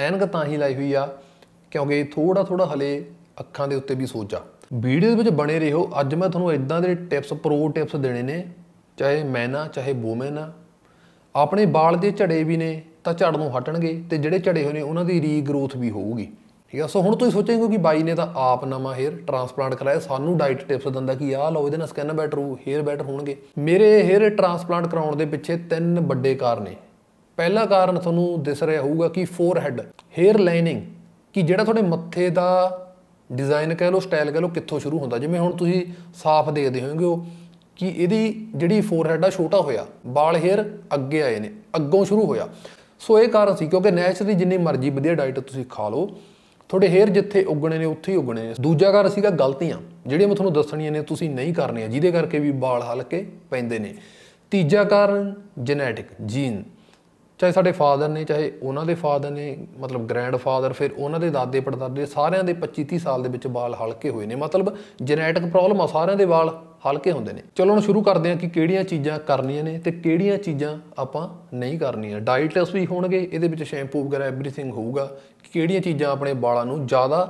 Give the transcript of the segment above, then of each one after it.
ਐਨਕ ਤਾਂ ਹੀ ਲਾਈ ਹੋਈ ਆ ਕਿਉਂਕਿ ਥੋੜਾ ਥੋੜਾ ਹਲੇ ਅੱਖਾਂ ਦੇ ਉੱਤੇ ਵੀ ਸੋਚਾ ਵੀਡੀਓ ਦੇ ਵਿੱਚ ਬਣੇ ਰਹੋ ਅੱਜ ਮੈਂ ਤੁਹਾਨੂੰ ਇਦਾਂ ਦੇ ਟਿਪਸ ਪ੍ਰੋ ਟਿਪਸ ਦੇਣੇ ਨੇ ਚਾਹੇ ਮੈਨਾ ਚਾਹੇ ਵੂਮਨ ਆਪਣੇ ਵਾਲ ਦੇ ਝੜੇ ਵੀ ਨੇ ਤਾਂ ਝੜ ਨੂੰ ਹਟਣਗੇ ਤੇ ਜਿਹੜੇ ਝੜੇ ਹੋਏ ਨੇ ਉਹਨਾਂ ਦੀ ਰੀਗਰੋਥ ਵੀ ਹੋਊਗੀ ਠੀਕ ਆ ਸੋ ਹੁਣ ਤੁਸੀਂ ਸੋਚੇਗੇ ਕਿ ਬਾਈ ਨੇ ਤਾਂ ਆਪ ਨਵਾਂ ਹੇਅਰ ਟ੍ਰਾਂਸਪਲਾਂਟ ਕਰਾਇਆ ਸਾਨੂੰ ਡਾਈਟ ਟਿਪਸ ਦਿੰਦਾ ਕਿ ਆਹ ਲਓ ਇਹਦੇ ਨਾਲ ਸਕਿਨ ਬੈਟਰ ਹੋ ਹੇਅਰ ਬੈਟਰ ਹੋਣਗੇ ਮੇਰੇ ਹੇਅਰ ਟ੍ਰਾਂਸਪਲਾਂਟ ਕਰਾਉਣ ਦੇ ਪਿੱਛੇ ਤਿੰਨ ਵੱਡੇ ਕਾਰਨ ਨੇ ਪਹਿਲਾ ਕਾਰਨ ਤੁਹਾਨੂੰ ਦਿਸ ਰਿਹਾ ਹੋਊਗਾ ਕਿ ਫੋਰਹੈਡ ਹੇਅਰ ਲਾਈਨਿੰਗ ਕਿ ਜਿਹੜਾ ਤੁਹਾਡੇ ਮੱਥੇ ਦਾ ਡਿਜ਼ਾਈਨ ਕਹ ਲੋ ਸਟਾਈਲ ਕਹ ਲੋ ਕਿੱਥੋਂ ਸ਼ੁਰੂ ਹੁੰਦਾ ਜਿਵੇਂ ਹੁਣ ਤੁਸੀਂ ਸਾਫ਼ ਦੇਖਦੇ ਹੋਵੋਗੇ ਉਹ ਕਿ ਇਹਦੀ ਜਿਹੜੀ ਫੋਰਹੈਡ ਆ ਛੋਟਾ ਹੋਇਆ ਵਾਲ ਹੇਅਰ ਅੱਗੇ ਆਏ ਨੇ ਅੱਗੋਂ ਸ਼ੁਰੂ ਹੋਇਆ ਸੋ ਇਹ ਕਾਰਨ ਸੀ ਕਿਉਂਕਿ ਨੇਚਰਲੀ ਜਿੰਨੀ ਮਰਜ਼ੀ ਵਧੀਆ ਡਾਈਟ ਤੁਸੀਂ ਖਾ ਲਓ ਤੁਹਾਡੇ ਹੇਅਰ ਜਿੱਥੇ ਉੱਗਣੇ ਨੇ ਉੱਥੇ ਹੀ ਉੱਗਣੇ ਨੇ ਦੂਜਾ ਕਾਰਨ ਸੀਗਾ ਗਲਤੀਆਂ ਜਿਹੜੀਆਂ ਮੈਂ ਤੁਹਾਨੂੰ ਦੱਸਣੀਆਂ ਨੇ ਤੁਸੀਂ ਨਹੀਂ ਕਰਨੀਆਂ ਜਿਹਦੇ ਕਰਕੇ ਵੀ ਵਾਲ ਹਲਕੇ ਪੈਂਦੇ ਨੇ ਤੀਜਾ ਕਾਰਨ ਜੈਨੇਟਿਕ ਜੀਨ ਚਾਹੇ ਸਾਡੇ ਫਾਦਰ ਨੇ ਚਾਹੇ ਉਹਨਾਂ ਦੇ ਫਾਦਰ ਨੇ ਮਤਲਬ ਗ੍ਰੈਂਡ ਫਾਦਰ ਫਿਰ ਉਹਨਾਂ ਦੇ ਦਾਦੇ ਪੜਦਾਦੇ ਸਾਰਿਆਂ ਦੇ 25 30 ਸਾਲ ਦੇ ਵਿੱਚ ਵਾਲ ਹਲਕੇ ਹੋਏ ਨੇ ਮਤਲਬ ਜੈਨੇਟਿਕ ਪ੍ਰੋਬਲਮ ਆ ਸਾਰਿਆਂ ਦੇ ਵਾਲ ਹਲਕੇ ਹੁੰਦੇ ਨੇ ਚਲੋ ਹੁਣ ਸ਼ੁਰੂ ਕਰਦੇ ਹਾਂ ਕਿ ਕਿਹੜੀਆਂ ਚੀਜ਼ਾਂ ਕਰਨੀਆਂ ਨੇ ਤੇ ਕਿਹੜੀਆਂ ਚੀਜ਼ਾਂ ਆਪਾਂ ਨਹੀਂ ਕਰਨੀਆਂ ਡਾਈਟ ਵੀ ਹੋਣਗੇ ਇਹਦੇ ਵਿੱਚ ਸ਼ੈਂਪੂ ਵਗੈਰਾ ਐਵਰੀਥਿੰਗ ਹੋਊਗਾ ਕਿ ਕਿਹੜੀਆਂ ਚੀਜ਼ਾਂ ਆਪਣੇ ਵਾਲਾਂ ਨੂੰ ਜ਼ਿਆਦਾ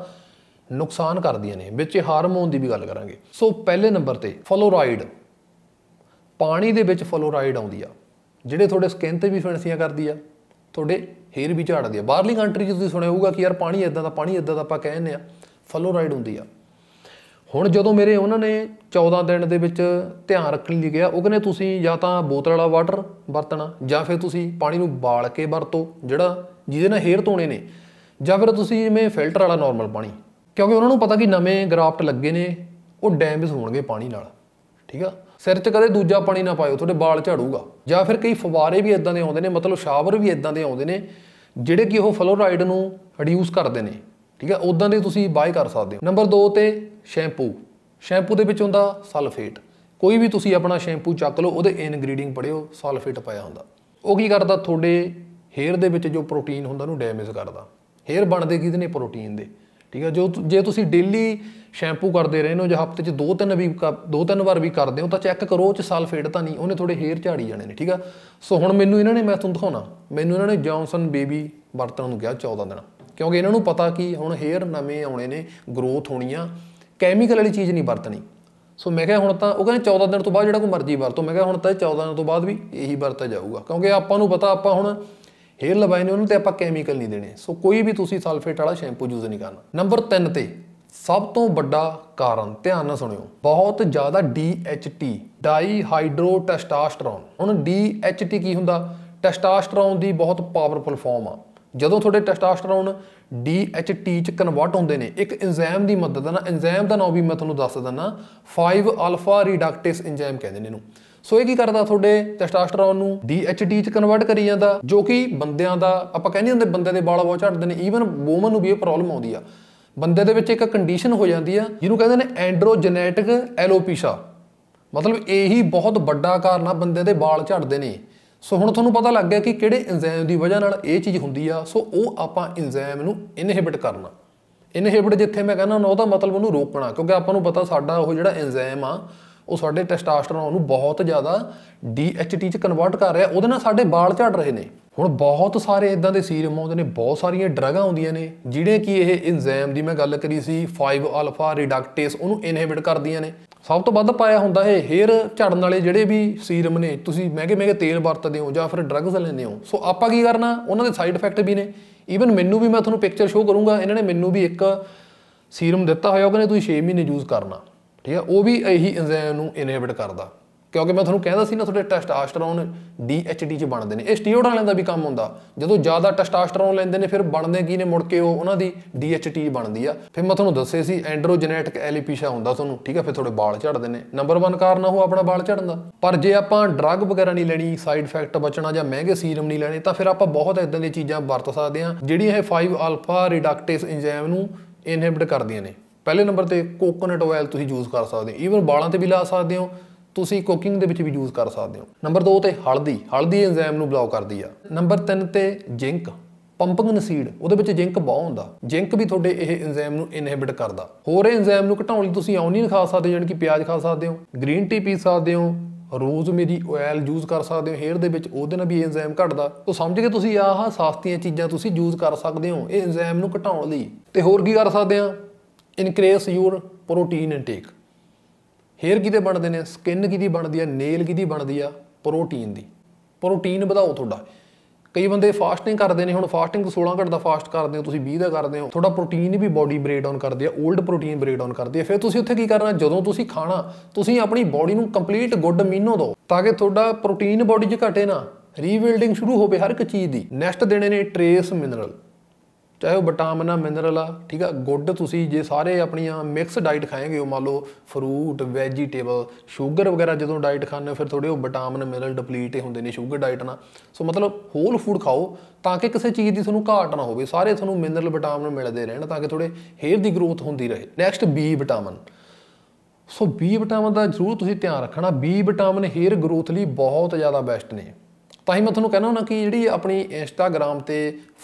ਨੁਕਸਾਨ ਕਰਦੀਆਂ ਨੇ ਵਿੱਚ ਹਾਰਮੋਨ ਦੀ ਵੀ ਗੱਲ ਕਰਾਂਗੇ ਸੋ ਪਹਿਲੇ ਨੰਬਰ ਤੇ ਫਲੋਰਾਈਡ ਪਾਣੀ ਦੇ ਵਿੱਚ ਫਲੋਰਾਈਡ ਆਉਂਦੀ ਆ ਜਿਹੜੇ ਤੁਹਾਡੇ ਸਕਿਨ ਤੇ ਵੀ ਫਿਣਸੀਆਂ ਕਰਦੀ ਆ ਤੁਹਾਡੇ ਹੇਅਰ ਵੀ ਝਾੜਦੀ ਆ ਬਾਹਰਲੀ ਕੰਟਰੀ 'ਚ ਤੁਸੀਂ ਸੁਣਿਆ ਹੋਊਗਾ ਕਿ ਯਾਰ ਪਾਣੀ ਇਦਾਂ ਦਾ ਪਾਣੀ ਇਦਾਂ ਦਾ ਆਪਾਂ ਕਹਿੰਦੇ ਆ ਫਲੋਰਾਈਡ ਹੁੰਦੀ ਆ ਹੁਣ ਜਦੋਂ ਮੇਰੇ ਉਹਨਾਂ ਨੇ 14 ਦਿਨ ਦੇ ਵਿੱਚ ਧਿਆਨ ਰੱਖਣ ਲਈ ਗਿਆ ਉਹ ਕਹਿੰਦੇ ਤੁਸੀਂ ਜਾਂ ਤਾਂ ਬੋਤਲ ਵਾਲਾ ਵਾਟਰ ਵਰਤਣਾ ਜਾਂ ਫਿਰ ਤੁਸੀਂ ਪਾਣੀ ਨੂੰ ਬਾਲ ਕੇ ਵਰਤੋ ਜਿਹੜਾ ਜਿਹਦੇ ਨਾਲ ਹੇਅਰ ਧੋਣੇ ਨੇ ਜਾਂ ਫਿਰ ਤੁਸੀਂ ਜਿਵੇਂ ਫਿਲਟਰ ਵਾਲਾ ਨਾਰਮਲ ਪਾਣੀ ਕਿਉਂਕਿ ਉਹਨਾਂ ਨੂੰ ਪਤਾ ਕਿ ਨਵੇਂ ਗ੍ਰਾਫਟ ਲੱਗੇ ਨੇ ਉਹ ਡੈਮੇਜ ਹੋਣਗੇ ਪਾਣੀ ਨਾਲ ਠੀਕ ਆ ਸਿਰ 'ਚ ਕਦੇ ਦੂਜਾ ਪਾਣੀ ਨਾ ਪਾਇਓ ਤੁਹਾਡੇ ਵਾਲ ਝੜੂਗਾ ਜਾਂ ਫਿਰ ਕਈ ਫਵਾਰੇ ਵੀ ਇਦਾਂ ਦੇ ਆਉਂਦੇ ਨੇ ਮਤਲਬ ਸ਼ਾਵਰ ਵੀ ਇਦਾਂ ਦੇ ਆਉਂਦੇ ਨੇ ਜਿਹੜੇ ਕਿ ਉਹ ਫਲੋਰਾਈਡ ਨੂੰ ਰਿਡਿਊਸ ਕਰਦੇ ਨੇ ਠੀਕ ਹੈ ਉਦਾਂ ਦੇ ਤੁਸੀਂ ਬਾਏ ਕਰ ਸਕਦੇ ਹੋ ਨੰਬਰ 2 ਤੇ ਸ਼ੈਂਪੂ ਸ਼ੈਂਪੂ ਦੇ ਵਿੱਚ ਹੁੰਦਾ ਸਲਫੇਟ ਕੋਈ ਵੀ ਤੁਸੀਂ ਆਪਣਾ ਸ਼ੈਂਪੂ ਚੱਕ ਲਓ ਉਹਦੇ ਇਨਗਰੀਡੀਅੰਟ ਪੜਿਓ ਸਲਫੇਟ ਪਾਇਆ ਹੁੰਦਾ ਉਹ ਕੀ ਕਰਦਾ ਤੁਹਾਡੇ ਹੇਅਰ ਦੇ ਵਿੱਚ ਜੋ ਪ੍ਰੋਟੀਨ ਹੁੰਦਾ ਉਹਨੂੰ ਡੈਮੇਜ ਕਰਦਾ ਹੇਅਰ ਬਣਦੇ ਕਿਹਦੇ ਨੇ ਪ੍ਰੋਟੀਨ ਦੇ ਠੀਕ ਹੈ ਜੋ ਜੇ ਤੁਸੀਂ ਡੇਲੀ ਸ਼ੈਂਪੂ ਕਰਦੇ ਰਹਿੰਦੇ ਹੋ ਜਾਂ ਹਫਤੇ 'ਚ ਦੋ ਤਿੰਨ ਵੀ ਦੋ ਤਿੰਨ ਵਾਰ ਵੀ ਕਰਦੇ ਹੋ ਤਾਂ ਚੈੱਕ ਕਰੋ ਉਹ 'ਚ ਸਲਫੇਟ ਤਾਂ ਨਹੀਂ ਉਹਨੇ ਥੋੜੇ ਹੇਅਰ ਝਾੜੀ ਜਾਣੇ ਨੇ ਠੀਕ ਆ ਸੋ ਹੁਣ ਮੈਨੂੰ ਇਹਨਾਂ ਨੇ ਮੈਂ ਤੁਹਾਨੂੰ ਦਿਖਾਉਣਾ ਮੈਨੂੰ ਇਹਨਾਂ ਨੇ ਜੌਨਸਨ ਬੇਬੀ ਵਰਤਣ ਨੂੰ ਕਿਹਾ 14 ਦਿਨ ਕਿਉਂਕਿ ਇਹਨਾਂ ਨੂੰ ਪਤਾ ਕਿ ਹੁਣ ਹੇਅਰ ਨਵੇਂ ਆਉਣੇ ਨੇ ਗਰੋਥ ਹੋਣੀ ਆ ਕੈਮੀਕਲ ਵਾਲੀ ਚੀਜ਼ ਨਹੀਂ ਵਰਤਣੀ ਸੋ ਮੈਂ ਕਿਹਾ ਹੁਣ ਤਾਂ ਉਹ ਕਹਿੰਦੇ 14 ਦਿਨ ਤੋਂ ਬਾਅਦ ਜਿਹੜਾ ਕੋਈ ਮਰਜ਼ੀ ਵਰਤੋ ਮੈਂ ਕਿਹਾ ਹੁਣ ਤਾਂ 14 ਦਿਨ ਤੋਂ ਬਾਅਦ ਵੀ ਇਹੀ ਵਰਤਿਆ ਜਾਊਗਾ ਕਿਉਂਕਿ ਆਪਾਂ ਨੂੰ ਪਤਾ ਆਪਾਂ ਹੁਣ ਹੇਅਰ ਲਵਾਏ ਨੇ ਉਹਨੂੰ ਤੇ ਆਪਾਂ ਕੈਮੀਕਲ ਨਹੀਂ ਦੇਣੇ ਸੋ ਕੋਈ ਵੀ ਤੁਸੀਂ ਸਲਫੇਟ ਵਾਲਾ ਸ਼ੈਂਪੂ ਯੂਜ਼ ਨਹੀਂ ਕਰਨਾ ਨੰਬਰ 3 ਤੇ ਸਭ ਤੋਂ ਵੱਡਾ ਕਾਰਨ ਧਿਆਨ ਨਾਲ ਸੁਣਿਓ ਬਹੁਤ ਜ਼ਿਆਦਾ DHT ਡਾਈਹਾਈਡਰੋ ਟੈਸਟਾਸਟਰੋਨ ਹੁਣ DHT ਕੀ ਹੁੰਦਾ ਟੈਸਟਾਸਟਰੋਨ ਦੀ ਬਹੁਤ ਪਾਵਰਫੁਲ ਫਾਰਮ ਆ ਜਦੋਂ ਤੁਹਾਡੇ ਟੈਸਟਾਸਟਰੋਨ DHT ਚ ਕਨਵਰਟ ਹੁੰਦੇ ਨੇ ਇੱਕ ਐਂਜ਼ਾਈਮ ਦੀ ਮਦਦ ਨਾਲ ਐਂਜ਼ਾਈਮ ਦਾ ਨਾਮ ਵੀ ਮੈਂ ਤੁਹਾਨੂੰ ਦੱਸ ਦਿੰਦਾ 5 ਅਲਫਾ ਰੀਡਕਟੇਸ ਐਂਜ਼ਾਈਮ ਕਹਿੰਦੇ ਨੇ ਇਹਨੂੰ ਸੋ ਇਹ ਕੀ ਕਰਦਾ ਤੁਹਾਡੇ ਟੈਸਟਾਸਟਰੋਨ ਨੂੰ DHT ਚ ਕਨਵਰਟ ਕਰੀ ਜਾਂਦਾ ਜੋ ਕਿ ਬੰਦਿਆਂ ਦਾ ਆਪਾਂ ਕਹਿੰਦੇ ਹੁੰਦੇ ਬੰਦੇ ਦੇ ਵਾਲ ਬਹੁਤ ਝੜਦੇ ਨੇ ਈਵਨ ਔਮਨ ਨੂੰ ਵੀ ਇਹ ਪ੍ਰੋਬਲਮ ਆਉਂਦੀ ਆ ਬੰਦੇ ਦੇ ਵਿੱਚ ਇੱਕ ਕੰਡੀਸ਼ਨ ਹੋ ਜਾਂਦੀ ਆ ਜਿਹਨੂੰ ਕਹਿੰਦੇ ਨੇ ਐਂਡਰੋਜੈਨੇਟਿਕ ਐਲੋਪੀਸ਼ਾ ਮਤਲਬ ਇਹੀ ਬਹੁਤ ਵੱਡਾ ਕਾਰਨ ਆ ਬੰਦੇ ਦੇ ਵਾਲ ਝੜਦੇ ਨੇ ਸੋ ਹੁਣ ਤੁਹਾਨੂੰ ਪਤਾ ਲੱਗ ਗਿਆ ਕਿ ਕਿਹੜੇ ਐਂਜ਼ਾਈਮ ਦੀ ਵਜ੍ਹਾ ਨਾਲ ਇਹ ਚੀਜ਼ ਹੁੰਦੀ ਆ ਸੋ ਉਹ ਆਪਾਂ ਐਂਜ਼ਾਈਮ ਨੂੰ ਇਨਹਿਬਿਟ ਕਰਨਾ ਇਨਹਿਬਿਟ ਜਿੱਥੇ ਮੈਂ ਕਹਿੰਦਾ ਉਹਦਾ ਮਤਲਬ ਉਹਨੂੰ ਰੋਕਣਾ ਕਿਉਂਕਿ ਆਪਾਂ ਨੂੰ ਪਤਾ ਸਾਡਾ ਉਹ ਜਿਹੜਾ ਐਂਜ਼ਾਈਮ ਆ ਉਹ ਸਾਡੇ ਟੈਸਟੋਸਟਰੋਨ ਨੂੰ ਬਹੁਤ ਜ਼ਿਆਦਾ ਡੀਐਚਟੀ ਚ ਕਨਵਰਟ ਕਰ ਰਿਹਾ ਉਹਦੇ ਨਾਲ ਸਾਡੇ ਵਾਲ ਝੜ ਰਹੇ ਨੇ ਹੁਣ ਬਹੁਤ ਸਾਰੇ ਇਦਾਂ ਦੇ ਸੀਰਮ ਆਉਂਦੇ ਨੇ ਬਹੁਤ ਸਾਰੀਆਂ ਡਰਗਾਂ ਆਉਂਦੀਆਂ ਨੇ ਜਿਹੜੇ ਕਿ ਇਹ ਐਂਜ਼ਾਈਮ ਦੀ ਮੈਂ ਗੱਲ ਕਰੀ ਸੀ 5 ਅਲਫਾ ਰਿਡਕਟੇਸ ਉਹਨੂੰ ਇਨਹਿਬਿਟ ਕਰਦੀਆਂ ਨੇ ਸਭ ਤੋਂ ਵੱਧ ਪਾਇਆ ਹੁੰਦਾ ਇਹ ਹੇਅਰ ਝੜਨ ਵਾਲੇ ਜਿਹੜੇ ਵੀ ਸੀਰਮ ਨੇ ਤੁਸੀਂ ਮਹਿੰਗੇ ਮਹਿੰਗੇ ਤੇਲ ਵਰਤਦੇ ਹੋ ਜਾਂ ਫਿਰ ਡਰੱਗਸ ਲੈਂਦੇ ਹੋ ਸੋ ਆਪਾਂ ਕੀ ਕਰਨਾ ਉਹਨਾਂ ਦੇ ਸਾਈਡ ਇਫੈਕਟ ਵੀ ਨੇ ਈਵਨ ਮੈਨੂੰ ਵੀ ਮੈਂ ਤੁਹਾਨੂੰ ਪਿਕਚਰ ਸ਼ੋਅ ਕਰੂੰਗਾ ਇਹਨਾਂ ਨੇ ਮੈਨੂੰ ਵੀ ਇੱਕ ਸੀਰਮ ਦਿੱਤਾ ਹੋਇਆ ਉਹ ਕਹਿੰਦੇ ਤੁਸੀਂ 6 ਮਹੀਨੇ ਯੂਜ਼ ਕਰਨਾ ਠੀਕ ਹੈ ਉਹ ਵੀ ਇਹੀ ਐਂਜ਼ਾਈਮ ਨੂੰ ਇਨਹਿਬਿਟ ਕਰਦਾ ਕਿਉਂਕਿ ਮੈਂ ਤੁਹਾਨੂੰ ਕਹਿੰਦਾ ਸੀ ਨਾ ਤੁਹਾਡੇ ਐਚ ਡੀ ਚ ਬਣਦੇ ਨੇ ਇਹ ਸਟੀਰੋਇਡ ਵਾਲਿਆਂ ਦਾ ਵੀ ਕੰਮ ਹੁੰਦਾ ਜਦੋਂ ਜ਼ਿਆਦਾ ਟੈਸਟੋਸਟੇਰੋਨ ਲੈਂਦੇ ਨੇ ਫਿਰ ਬਣਦੇ ਕੀ ਨੇ ਮੁੜ ਕੇ ਉਹ ਉਹਨਾਂ ਦੀ ਟੀ ਬਣਦੀ ਆ ਫਿਰ ਮੈਂ ਤੁਹਾਨੂੰ ਦੱਸੇ ਸੀ ਐਂਡਰੋਜੈਨੇਟਿਕ ਐਲੀਪੀਸ਼ਾ ਹੁੰਦਾ ਤੁਹਾਨੂੰ ਠੀਕ ਆ ਫਿਰ ਤੁਹਾਡੇ ਵਾਲ ਝੜਦੇ ਨੇ ਨੰਬਰ 1 ਕਾਰਨ ਉਹ ਆਪਣਾ ਵਾਲ ਝੜਨ ਦਾ ਪਰ ਜੇ ਆਪਾਂ ਡਰੱਗ ਵਗੈਰਾ ਨਹੀਂ ਲੈਣੀ ਸਾਈਡ ਇਫੈਕਟ ਬਚਣਾ ਜਾਂ ਮਹਿੰਗੇ ਸੀਰਮ ਨਹੀਂ ਲੈਣੇ ਤਾਂ ਫਿਰ ਆਪਾਂ ਬਹੁਤ ਇਦਾਂ ਦੀਆਂ ਚੀਜ਼ਾਂ ਵਰਤ ਸਕਦੇ ਆ ਜਿਹੜੀਆਂ ਇਹ 5 ਅਲਫਾ ਰਿਡਕਟੇਸ ਐਂਜ਼ਾਈਮ ਨੂੰ ਇਨਹਿਬਿਟ ਕਰਦੀਆਂ ਨੇ ਪਹਿਲੇ ਨੰਬਰ ਤੇ ਕੋਕੋਨਟ ਆਇਲ ਤੁਸੀਂ ਯੂਜ਼ ਕਰ ਸਕਦੇ ਹੋ ਈਵਨ ਵਾਲਾਂ ਤੇ ਵੀ ਲਾ ਸਕਦੇ ਹੋ ਤੁਸੀਂ ਕੁਕਿੰਗ ਦੇ ਵਿੱਚ ਵੀ ਯੂਜ਼ ਕਰ ਸਕਦੇ ਹੋ ਨੰਬਰ 2 ਤੇ ਹਲਦੀ ਹਲਦੀ ਐਂਜ਼ਾਈਮ ਨੂੰ ਬਲੌਕ ਕਰਦੀ ਆ ਨੰਬਰ 3 ਤੇ ਜ਼ਿੰਕ ਪੰਪਿੰਗ ਸੀਡ ਉਹਦੇ ਵਿੱਚ ਜ਼ਿੰਕ ਬਹੁਤ ਹੁੰਦਾ ਜ਼ਿੰਕ ਵੀ ਤੁਹਾਡੇ ਇਹ ਐਂਜ਼ਾਈਮ ਨੂੰ ਇਨਹਿਬਿਟ ਕਰਦਾ ਹੋਰ ਐਂਜ਼ਾਈਮ ਨੂੰ ਘਟਾਉਣ ਲਈ ਤੁਸੀਂ ਆਨੀਅਨ ਖਾ ਸਕਦੇ ਹੋ ਪਿਆਜ਼ ਖਾ ਸਕਦੇ ਹੋ ਗ੍ਰੀਨ ਟੀ ਪੀ ਸਕਦੇ ਹੋ ਰੋਜ਼ਮੇਰੀ ਆਇਲ ਯੂਜ਼ ਕਰ ਸਕਦੇ ਹੋ ਹੇਅਰ ਦੇ ਵਿੱਚ ਉਹਦੇ ਨਾਲ ਵੀ ਐਂਜ਼ਾਈਮ ਘਟਦਾ ਤੋਂ ਸਮਝ ਕੇ ਤੁਸੀਂ ਆਹ ਸਸਤੀਆਂ ਚੀਜ਼ਾਂ ਤੁਸੀਂ ਯੂਜ਼ ਕਰ ਸਕਦੇ ਹੋ ਇਹ ਐਂਜ਼ਾਈਮ ਨੂੰ ਘਟਾਉਣ ਲਈ ਤੇ ਹੋਰ ਕੀ ਕਰ ਸਕਦੇ ਆ increase your protein intake hair ਕਿਹਦੇ ਬਣਦੇ ਨੇ ਸਕਿਨ ਕਿਦੀ ਬਣਦੀ ਆ ਨੇਲ ਕਿਦੀ ਬਣਦੀ ਆ ਪ੍ਰੋਟੀਨ ਦੀ ਪ੍ਰੋਟੀਨ ਵਧਾਓ ਤੁਹਾਡਾ ਕਈ ਬੰਦੇ ਫਾਸਟਿੰਗ ਕਰਦੇ ਨੇ ਹੁਣ ਫਾਸਟਿੰਗ 16 ਘੰਟੇ ਦਾ ਫਾਸਟ ਕਰਦੇ ਹੋ ਤੁਸੀਂ 20 ਦਾ ਕਰਦੇ ਹੋ ਤੁਹਾਡਾ ਪ੍ਰੋਟੀਨ ਵੀ ਬਾਡੀ ਬ੍ਰੇਕ ਡਾਊਨ ਕਰਦੀ ਆ 올ਡ ਪ੍ਰੋਟੀਨ ਬ੍ਰੇਕ ਡਾਊਨ ਕਰਦੀ ਆ ਫਿਰ ਤੁਸੀਂ ਉੱਥੇ ਕੀ ਕਰਨਾ ਜਦੋਂ ਤੁਸੀਂ ਖਾਣਾ ਤੁਸੀਂ ਆਪਣੀ ਬਾਡੀ ਨੂੰ ਕੰਪਲੀਟ ਗੁੱਡ ਮੀਨੋ ਦਿਓ ਤਾਂ ਕਿ ਤੁਹਾਡਾ ਪ੍ਰੋਟੀਨ ਬਾਡੀ 'ਚ ਘਟੇ ਨਾ ਰੀਬਿਲਡਿੰਗ ਸ਼ੁਰੂ ਹੋਵੇ ਹਰ ਇੱਕ ਚੀਜ਼ ਦੀ ਨੈਕਸਟ ਦੇਣੇ ਨੇ ਟ੍ਰੇਸ ਮਿਨਰਲ ਚਾਹੇ ਉਹ ਵਿਟਾਮਿਨ ਆ ਮਿਨਰਲ ਆ ਠੀਕ ਆ ਗੁੱਡ ਤੁਸੀਂ ਜੇ ਸਾਰੇ ਆਪਣੀਆਂ ਮਿਕਸ ਡਾਈਟ ਖਾਏਗੇ ਉਹ ਮੰਨ ਲਓ ਫਰੂਟ ਵੈਜੀਟੇਬਲ ਸ਼ੂਗਰ ਵਗੈਰਾ ਜਦੋਂ ਡਾਈਟ ਖਾਣੇ ਫਿਰ ਥੋੜੇ ਉਹ ਵਿਟਾਮਿਨ ਮਿਨਰਲ ਹੀ ਹੁੰਦੇ ਨੇ ਸ਼ੂਗਰ ਡਾਈਟ ਨਾਲ ਸੋ ਮਤਲਬ ਹੋਲ ਫੂਡ ਖਾਓ ਤਾਂ ਕਿ ਕਿਸੇ ਚੀਜ਼ ਦੀ ਤੁਹਾਨੂੰ ਘਾਟ ਨਾ ਹੋਵੇ ਸਾਰੇ ਤੁਹਾਨੂੰ ਮਿਨਰਲ ਵਿਟਾਮਿਨ ਮਿਲਦੇ ਰਹਿਣ ਤਾਂ ਕਿ ਥੋੜੇ ਹੇਅਰ ਦੀ ਗਰੋਥ ਹੁੰਦੀ ਰਹੇ next B vitamin so B vitamin ਦਾ ਜ਼ਰੂਰ ਤੁਸੀਂ ਧਿਆਨ ਰੱਖਣਾ ਬੀ ਵਿਟਾਮਿਨ ਹੇਅਰ ਗਰੋਥ ਲਈ ਬਹੁਤ ਜ਼ਿਆਦਾ ਬੈਸਟ ਨੇ ਤਾਂ ਹੀ ਮੈਂ ਤੁਹਾਨੂੰ ਕਹਿਣਾ ਹੁੰਦਾ ਕਿ ਜਿਹੜੀ ਆਪਣੀ ਇੰਸਟਾਗ੍ਰam ਤੇ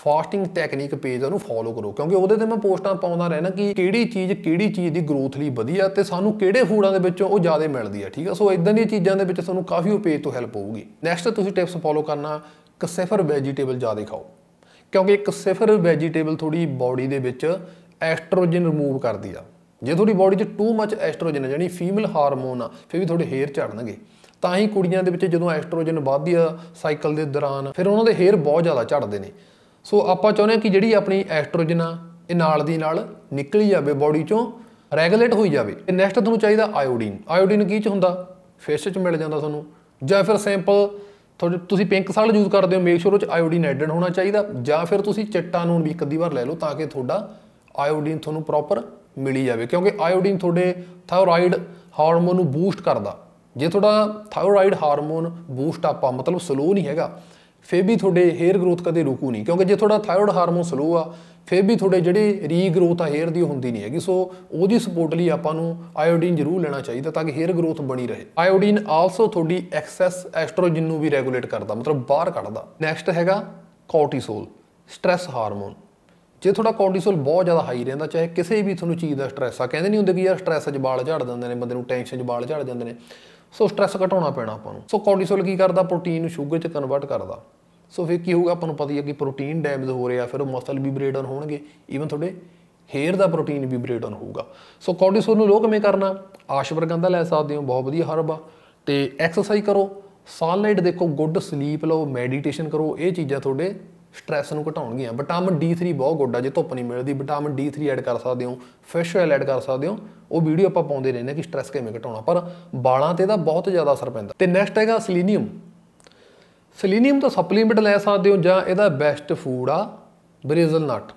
ਫਾਸਟਿੰਗ ਟੈਕਨੀਕ ਪੇਜ ਉਹਨੂੰ ਫੋਲੋ ਕਰੋ ਕਿਉਂਕਿ ਉਹਦੇ ਤੇ ਮੈਂ ਪੋਸਟਾਂ ਪਾਉਂਦਾ ਰਹਿਣਾ ਕਿ ਕਿਹੜੀ ਚੀਜ਼ ਕਿਹੜੀ ਚੀਜ਼ ਦੀ ਗਰੋਥ ਲਈ ਵਧੀਆ ਤੇ ਸਾਨੂੰ ਕਿਹੜੇ ਫੂਡਾਂ ਦੇ ਵਿੱਚੋਂ ਉਹ ਜ਼ਿਆਦਾ ਮਿਲਦੀ ਆ ਠੀਕ ਆ ਸੋ ਇਦਾਂ ਦੀਆਂ ਚੀਜ਼ਾਂ ਦੇ ਵਿੱਚ ਤੁਹਾਨੂੰ ਕਾਫੀ ਉਹ ਪੇਜ ਤੋਂ ਹੈਲਪ ਹੋਊਗੀ ਨੈਕਸਟ ਤੁਸੀਂ ਟਿਪਸ ਫੋਲੋ ਕਰਨਾ ਕਿ ਸਿਫਰ ਵੈਜੀਟੇਬਲ ਜ਼ਿਆਦਾ ਖਾਓ ਕਿਉਂਕਿ ਇੱਕ ਸਿਫਰ ਵੈਜੀਟੇਬਲ ਥੋੜੀ ਬਾਡੀ ਦੇ ਵਿੱਚ ਐਸਟ੍ਰੋਜਨ ਰਿਮੂਵ ਕਰਦੀ ਆ ਜੇ ਤੁਹਾਡੀ ਬਾਡੀ 'ਚ ਟੂ ਮੱਚ ਐਸਟ੍ਰੋਜਨ ਹੈ ਯਾਨੀ ਫੀਮੇਲ ਹਾਰਮੋਨ ਆ ਫਿਰ ਵੀ ਤੁਹਾਡੇ ਹੇਅਰ ਝੜਨਗੇ ਤਾਂ ਹੀ ਕੁੜੀਆਂ ਦੇ ਵਿੱਚ ਜਦੋਂ ਐਸਟ੍ਰੋਜਨ ਵੱਧਦੀ ਆ ਸਾਈਕਲ ਦੇ ਦੌਰਾਨ ਫਿਰ ਉਹਨਾਂ ਦੇ ਹੇਅਰ ਬਹੁਤ ਜ਼ਿਆਦਾ ਝੜਦੇ ਨੇ ਸੋ ਆਪਾਂ ਚਾਹੁੰਦੇ ਆ ਕਿ ਜਿਹੜੀ ਆਪਣੀ ਐਸਟ੍ਰੋਜਨ ਆ ਇਹ ਨਾਲ ਦੀ ਨਾਲ ਨਿਕਲੀ ਜਾਵੇ ਬਾਡੀ ਚੋਂ ਰੈਗੂਲੇਟ ਹੋਈ ਜਾਵੇ ਤੇ ਨੈਕਸਟ ਤੁਹਾਨੂੰ ਚਾਹੀਦਾ ਆਇਓਡੀਨ ਆਇਓਡੀਨ ਕੀ ਚ ਹੁੰਦਾ ਫਿਸ਼ ਚ ਮਿਲ ਜਾਂਦਾ ਤੁਹਾਨੂੰ ਜਾਂ ਫਿਰ ਸਿੰਪਲ ਤੁਹਾਡੇ ਤੁਸੀਂ ਪਿੰਕ ਸਾਲਟ ਯੂਜ਼ ਕਰਦੇ ਹੋ ਮੇਕ ਸ਼ੋਰ ਉਹ ਚ ਆਇਓਡੀਨ ਐਡਡ ਹੋਣਾ ਚਾਹੀਦਾ ਜਾਂ ਫਿਰ ਤੁਸੀਂ ਚਿੱਟਾ ਨੂਨ ਵੀ ਇੱਕ ਅੱਧੀ ਵਾਰ ਲੈ ਲਓ ਤਾਂ ਕਿ ਤੁਹਾਡਾ ਆਇਓਡੀਨ ਤੁਹਾਨੂੰ ਪ੍ਰੋਪਰ ਮਿਲੀ ਜਾਵੇ ਕਿਉਂਕਿ ਆਇਓਡੀਨ ਤੁਹਾਡੇ ਥਾਇਰੋਇਡ ਹਾਰਮੋਨ ਨੂੰ ਬੂਸਟ ਕਰਦਾ ਜੇ ਤੁਹਾਡਾ ਥਾਇਰੋਇਡ ਹਾਰਮੋਨ ਬੂਸਟ ਆਪਾ ਮਤਲਬ ਸਲੋ ਨਹੀਂ ਹੈਗਾ ਫੇਰ ਵੀ ਤੁਹਾਡੇ ਹੇਅਰ ਗਰੋਥ ਕਦੇ ਰੁਕੂ ਨਹੀਂ ਕਿਉਂਕਿ ਜੇ ਤੁਹਾਡਾ ਥਾਇਰੋਇਡ ਹਾਰਮੋਨ ਸਲੋ ਆ ਫੇਰ ਵੀ ਤੁਹਾਡੇ ਰੀ ਰੀਗਰੋਥ ਆ ਹੇਅਰ ਦੀ ਹੁੰਦੀ ਨਹੀਂ ਹੈਗੀ ਸੋ ਉਹਦੀ ਸਪੋਰਟ ਲਈ ਆਪਾਂ ਨੂੰ ਆਇਓਡੀਨ ਜ਼ਰੂਰ ਲੈਣਾ ਚਾਹੀਦਾ ਤਾਂ ਕਿ ਹੇਅਰ ਗਰੋਥ ਬਣੀ ਰਹੇ ਆਇਓਡੀਨ ਆਲਸੋ ਤੁਹਾਡੀ ਐਕਸੈਸ ਐਸਟ੍ਰੋਜਨ ਨੂੰ ਵੀ ਰੈਗੂਲੇਟ ਕਰਦਾ ਮਤਲਬ ਬਾਹਰ ਕੱਢਦਾ ਨੈਕਸਟ ਹੈਗਾ ਕੋਰਟੀਸੋਲ ਸਟ्रेस ਹਾਰਮੋਨ ਜੇ ਤੁਹਾਡਾ ਕੋਰਟੀਸੋਲ ਬਹੁਤ ਜ਼ਿਆਦਾ ਹਾਈ ਰਹਿੰਦਾ ਚਾਹੇ ਕਿਸੇ ਵੀ ਤੁਹਾਨੂੰ ਚੀਜ਼ ਦਾ ਸਟ्रेस ਆ ਕਹਿੰਦੇ ਨਹੀਂ ਹੁੰਦੇ ਕਿ ਯਾਰ ਸਟ्रेस 'ਚ ਵਾਲ ਝੜ ਜਾਂਦੇ ਨੇ ਬੰਦੇ ਨੂੰ ਟੈਨਸ਼ਨ 'ਚ ਵਾਲ ਝੜ ਜਾਂਦੇ ਨੇ ਸੋ ਸਟ्रेस ਘਟਾਉਣਾ ਪੈਣਾ ਆਪਾਂ ਨੂੰ ਸੋ ਕੋਰਟੀਸੋਲ ਕੀ ਕਰਦਾ ਪ੍ਰੋਟੀਨ ਨੂੰ ਸ਼ੂਗਰ 'ਚ ਕਨਵਰਟ ਕਰਦਾ ਸੋ ਫਿਰ ਕੀ ਹੋਊਗਾ ਆਪਾਂ ਨੂੰ ਪਤਾ ਹੀ ਹੈ ਕਿ ਪ੍ਰੋਟੀਨ ਡੈਮੇਜ ਹੋ ਰਿਹਾ ਫਿਰ ਉਹ ਮਸਲ ਵੀ ਡਾਊਨ ਹੋਣਗੇ ਈਵਨ ਤੁਹਾਡੇ ਹੇਅਰ ਦਾ ਪ੍ਰੋਟੀਨ ਵੀ ਡਾਊਨ ਹੋਊਗਾ ਸੋ ਕੋਰਟੀਸੋਲ ਨੂੰ ਲੋ ਕਿਵੇਂ ਕਰਨਾ ਆਸ਼ਵਰਗੰਧਾ ਲੈ ਸਕਦੇ ਹੋ ਬਹੁਤ ਵਧੀਆ ਹਰਬ ਆ ਤੇ ਐਕਸਰਸਾਈਜ਼ ਕਰੋ ਸਨਲਾਈਟ ਦੇਖੋ ਗੁੱਡ ਸਲੀਪ ਲਓ ਮੈਡੀਟੇਸ਼ਨ ਕਰੋ ਇਹ ਚੀਜ਼ਾਂ ਤੁਹਾਡੇ ਸਟ੍ਰੈਸ ਨੂੰ ਘਟਾਉਣਗੀਆਂ ਵਿਟਾਮਿਨ D3 ਬਹੁਤ ਗੁੱਡ ਆ ਜੇ ਧੁੱਪ ਨਹੀਂ ਮਿਲਦੀ ਵਿਟਾਮਿਨ D3 ਐਡ ਕਰ ਸਕਦੇ ਹੋ ਫਿਸ਼ ਆਇਲ ਐਡ ਕਰ ਸਕਦੇ ਹੋ ਉਹ ਵੀਡੀਓ ਆਪਾਂ ਪਾਉਂਦੇ ਰਹਿੰਦੇ ਕਿ ਸਟ੍ਰੈਸ ਕਿਵੇਂ ਘਟਾਉਣਾ ਪਰ ਬਾਲਾਂ ਤੇ ਦਾ ਬਹੁਤ ਜ਼ਿਆਦਾ ਅਸਰ ਪੈਂਦਾ ਤੇ ਨੈਕਸਟ ਹੈਗਾ ਸਲੀਨੀਅਮ ਸਲੀਨੀਅਮ ਤਾਂ ਸਪਲੀਮੈਂਟ ਲੈ ਸਕਦੇ ਹੋ ਜਾਂ ਇਹਦਾ ਬੈਸਟ ਫੂਡ ਆ ਬ੍ਰੇਜ਼ਲ ਨਟ